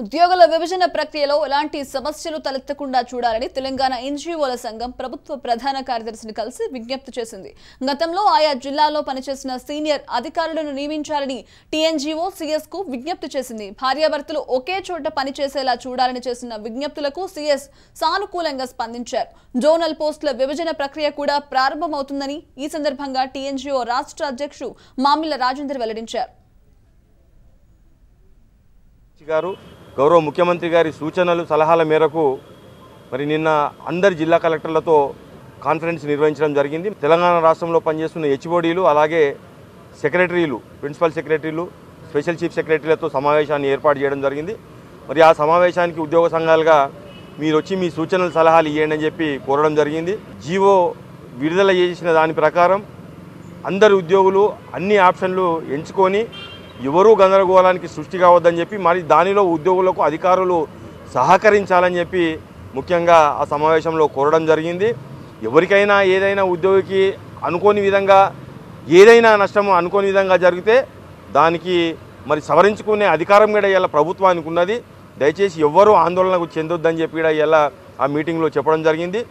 ఉద్యోగుల విభజన ప్రక్రియలో ఎలాంటి సమస్యలు తలెత్తకుండా చూడాలని తెలంగాణ ఎన్జీఓల సంఘం ప్రభుత్వ ప్రధాన కార్యదర్శిని కలిసి విజ్ఞప్తి చేసింది గతంలో ఆయా జిల్లాలో పనిచేసిన సీనియర్ అధికారులను నియమించాలని టీఎన్జీఓ సిఎస్ కు విజ్ఞప్తి చేసింది భార్యాభర్తలు ఒకే చోట పనిచేసేలా చూడాలని చేసిన విజ్ఞప్తులకు సిఎస్ సానుకూలంగా స్పందించారు జోనల్ పోస్టుల విభజన ప్రక్రియ కూడా ప్రారంభమవుతుందని ఈ సందర్భంగా టీఎన్జీఓ రాష్ట్ర అధ్యక్షుడు మామిళ్ల రాజేందర్ వెల్లడించారు గౌరవ ముఖ్యమంత్రి గారి సూచనలు సలహాల మేరకు మరి నిన్న అందరి జిల్లా కలెక్టర్లతో కాన్ఫరెన్స్ నిర్వహించడం జరిగింది తెలంగాణ రాష్ట్రంలో పనిచేస్తున్న హెచ్ఓడీలు అలాగే సెక్రటరీలు ప్రిన్సిపల్ సెక్రటరీలు స్పెషల్ చీఫ్ సెక్రటరీలతో సమావేశాన్ని ఏర్పాటు చేయడం జరిగింది మరి ఆ సమావేశానికి ఉద్యోగ సంఘాలుగా మీరు వచ్చి మీ సూచనలు సలహాలు ఇవ్వండి అని చెప్పి కోరడం జరిగింది జీవో విడుదల చేసిన దాని ప్రకారం అందరు ఉద్యోగులు అన్ని ఆప్షన్లు ఎంచుకొని ఎవరూ గందరగోళానికి సృష్టి కావద్దని చెప్పి మరి దానిలో ఉద్యోగులకు అధికారులు సహకరించాలని చెప్పి ముఖ్యంగా ఆ సమావేశంలో కోరడం జరిగింది ఎవరికైనా ఏదైనా ఉద్యోగికి అనుకోని విధంగా ఏదైనా నష్టం అనుకోని విధంగా జరిగితే దానికి మరి సవరించుకునే అధికారం కూడా ఇలా ప్రభుత్వానికి ఉన్నది దయచేసి ఎవ్వరూ ఆందోళనకు చెందొద్దని చెప్పి కూడా ఇలా ఆ మీటింగ్లో చెప్పడం జరిగింది